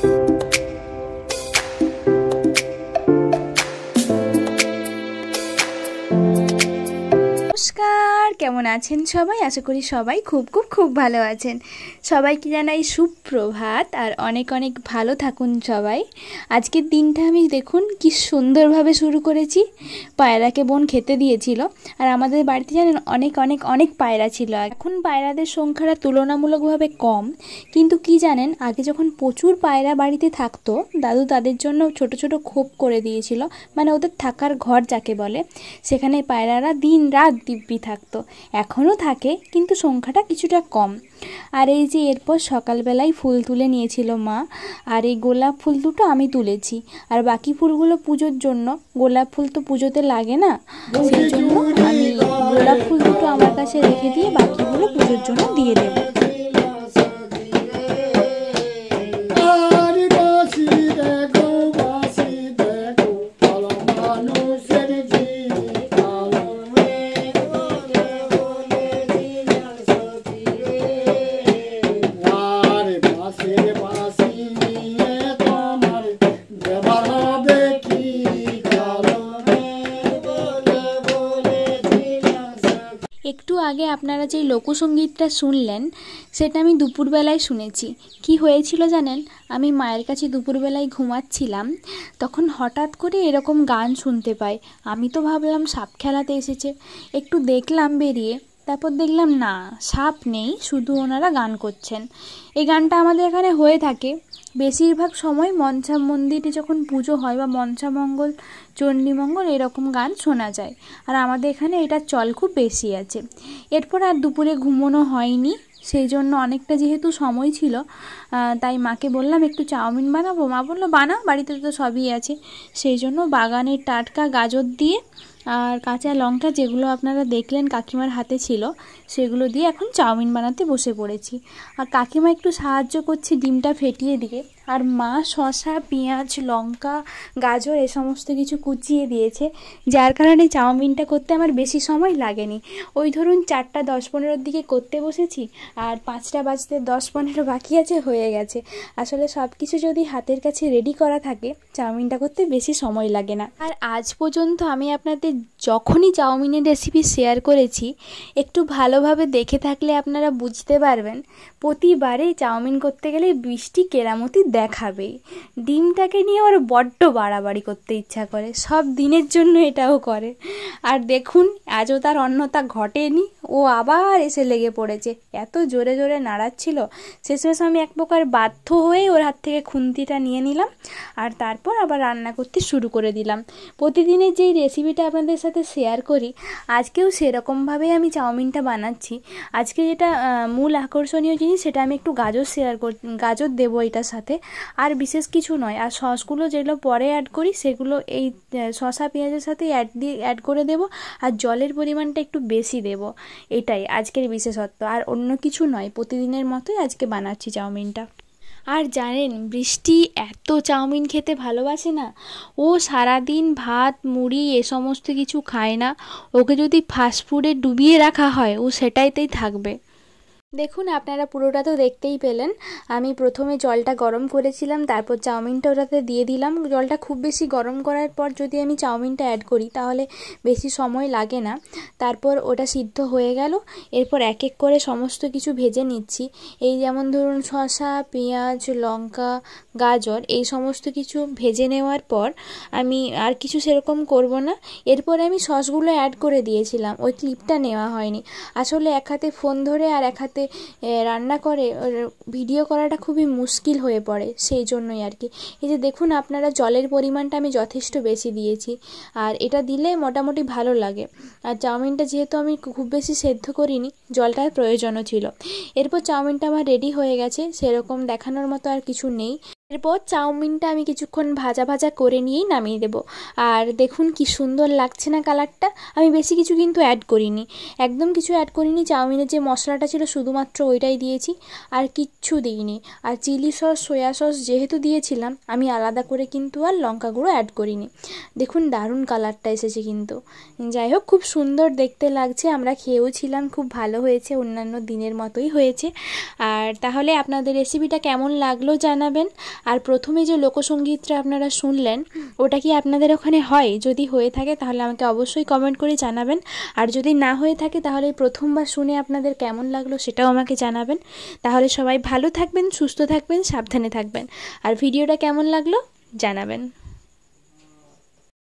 Thank you. নমস্কার কেমন আছেন সবাই আশা করি সবাই খুব খুব খুব ভালো আছেন সবাইকে জানাই সুপ্রভাত আর অনেক অনেক ভালো থাকুন সবাই আজকের দিনটা আমি দেখুন কি সুন্দরভাবে শুরু করেছি পায়রাকে বোন খেতে দিয়েছিল আর আমাদের বাড়িতে জানেন অনেক অনেক অনেক পায়রা ছিল এখন পায়রাদের সংখ্যাটা তুলনামূলকভাবে কম কিন্তু কি জানেন আগে যখন প্রচুর পায়রা বাড়িতে থাকতো দাদু তাদের জন্য ছোট ছোট খোপ করে দিয়েছিল মানে ওদের থাকার ঘর যাকে বলে সেখানে পায়রারা দিন রাত দিব্যি থাকতো এখনও থাকে কিন্তু সংখ্যাটা কিছুটা কম আর এই যে এরপর সকালবেলায় ফুল তুলে নিয়েছিল মা আর এই গোলাপ ফুল দুটো আমি তুলেছি আর বাকি ফুলগুলো পুজোর জন্য গোলাপ ফুল তো পুজোতে লাগে না সেই জন্য আমি গোলাপ ফুল দুটো আমার কাছে রেখে দিয়ে বাকিগুলো পুজোর জন্য দিয়ে দেবো একটু আগে আপনারা যে লোকসঙ্গীতটা শুনলেন সেটা আমি দুপুরবেলায় শুনেছি কি হয়েছিল জানেন আমি মায়ের কাছে দুপুরবেলায় ঘুমাচ্ছিলাম তখন হঠাৎ করে এরকম গান শুনতে পাই আমি তো ভাবলাম সাপ খেলাতে এসেছে একটু দেখলাম বেরিয়ে তারপর দেখলাম না সাপ নেই শুধু ওনারা গান করছেন এই গানটা আমাদের এখানে হয়ে থাকে বেশিরভাগ সময় মনসা মন্দিরে যখন পুজো হয় বা মনসা মঙ্গল চণ্ডীমঙ্গল এরকম গান শোনা যায় আর আমাদের এখানে এটার চল খুব বেশি আছে এরপর আর দুপুরে ঘুমোনো হয়নি সেই জন্য অনেকটা যেহেতু সময় ছিল তাই মাকে বললাম একটু চাউমিন বানাবো মা বললো বানাও বাড়িতে তো সবই আছে সেই জন্য বাগানের টাটকা গাজর দিয়ে আর কাঁচা লঙ্কা যেগুলো আপনারা দেখলেন কাকিমার হাতে ছিল সেগুলো দিয়ে এখন চাউমিন বানাতে বসে পড়েছি আর কাকিমা একটু সাহায্য করছি ডিমটা ফেটিয়ে দিয়ে আর মা শশা পেঁয়াজ লঙ্কা গাজর এ সমস্ত কিছু কুচিয়ে দিয়েছে যার কারণে চাউমিনটা করতে আমার বেশি সময় লাগেনি ওই ধরুন চারটা দশ পনেরোর দিকে করতে বসেছি আর পাঁচটা বাজতে দশ পনেরো বাকি আছে হয়ে গেছে আসলে সব কিছু যদি হাতের কাছে রেডি করা থাকে চাউমিনটা করতে বেশি সময় লাগে না আর আজ পর্যন্ত আমি আপনাদের যখনই চাউমিনের রেসিপি শেয়ার করেছি একটু ভালোভাবে দেখে থাকলে আপনারা বুঝতে পারবেন প্রতিবারে চাউমিন করতে গেলে বৃষ্টি কেরামতি দেখাবেই ডিমটাকে নিয়ে ওর বড্ড বাড়াবাড়ি করতে ইচ্ছা করে সব দিনের জন্য এটাও করে আর দেখুন আজও তার অন্যতা ঘটেনি ও আবার এসে লেগে পড়েছে এত জোরে জোরে নাড়াচ্ছিল শেষমেশ আমি এক প্রকার বাধ্য হয়ে ওর হাত থেকে খুন্তিটা নিয়ে নিলাম আর তারপর আবার রান্না করতে শুরু করে দিলাম প্রতিদিনের যেই রেসিপিটা আপনাদের সাথে শেয়ার করি আজকেও সেরকমভাবেই আমি চাউমিনটা বানাচ্ছি আজকে যেটা মূল আকর্ষণীয় জিনিস সেটা আমি একটু গাজর শেয়ার কর গাজর দেবো এটার সাথে আর বিশেষ কিছু নয় আর সসগুলো যেগুলো পরে অ্যাড করি সেগুলো এই শসা পেঁয়াজের সাথে অ্যাড দিয়ে অ্যাড করে দেবো আর জলের পরিমাণটা একটু বেশি দেবো এটাই আজকের বিশেষত্ব আর অন্য কিছু নয় প্রতিদিনের মতোই আজকে বানাচ্ছি চাউমিনটা আর জানেন বৃষ্টি এত চাউমিন খেতে ভালোবাসে না ও সারাদিন ভাত মুড়ি এ সমস্ত কিছু খায় না ওকে যদি ফাস্টফুডে ডুবিয়ে রাখা হয় ও সেটাইতেই থাকবে দেখুন আপনারা পুরোটা তো দেখতেই পেলেন আমি প্রথমে জলটা গরম করেছিলাম তারপর চাউমিনটা ওটাতে দিয়ে দিলাম জলটা খুব বেশি গরম করার পর যদি আমি চাউমিনটা অ্যাড করি তাহলে বেশি সময় লাগে না তারপর ওটা সিদ্ধ হয়ে গেল এরপর এক এক করে সমস্ত কিছু ভেজে নিচ্ছি এই যেমন ধরুন শসা পেঁয়াজ লঙ্কা গাজর এই সমস্ত কিছু ভেজে নেওয়ার পর আমি আর কিছু সেরকম করব না এরপর আমি সসগুলো অ্যাড করে দিয়েছিলাম ওই ক্লিপটা নেওয়া হয়নি আসলে এক হাতে ফোন ধরে আর এক হাতে সাথে রান্না করে ভিডিও করাটা খুবই মুশকিল হয়ে পড়ে সেই জন্যই আর কি এই যে দেখুন আপনারা জলের পরিমাণটা আমি যথেষ্ট বেশি দিয়েছি আর এটা দিলে মোটামুটি ভালো লাগে আর চাউমিনটা যেহেতু আমি খুব বেশি সেদ্ধ করিনি জলটার প্রয়োজনও ছিল এরপর চাউমিনটা আমার রেডি হয়ে গেছে সেরকম দেখানোর মতো আর কিছু নেই এরপর চাউমিনটা আমি কিছুক্ষণ ভাজা ভাজা করে নিয়েই নামিয়ে দেব আর দেখুন কি সুন্দর লাগছে না কালারটা আমি বেশি কিছু কিন্তু অ্যাড করিনি একদম কিছু অ্যাড করিনি চাউমিনের যে মশলাটা ছিল শুধুমাত্র ওইটাই দিয়েছি আর কিচ্ছু দিইনি আর চিলি সস সোয়া সস যেহেতু দিয়েছিলাম আমি আলাদা করে কিন্তু আর লঙ্কা গুঁড়ো অ্যাড করিনি দেখুন দারুণ কালারটা এসেছে কিন্তু যাই হোক খুব সুন্দর দেখতে লাগছে আমরা খেয়েও ছিলাম খুব ভালো হয়েছে অন্যান্য দিনের মতোই হয়েছে আর তাহলে আপনাদের রেসিপিটা কেমন লাগলো জানাবেন আর প্রথমে যে লোকসঙ্গীতটা আপনারা শুনলেন ওটা কি আপনাদের ওখানে হয় যদি হয়ে থাকে তাহলে আমাকে অবশ্যই কমেন্ট করে জানাবেন আর যদি না হয়ে থাকে তাহলে প্রথমবার শুনে আপনাদের কেমন লাগলো সেটাও আমাকে জানাবেন তাহলে সবাই ভালো থাকবেন সুস্থ থাকবেন সাবধানে থাকবেন আর ভিডিওটা কেমন লাগলো জানাবেন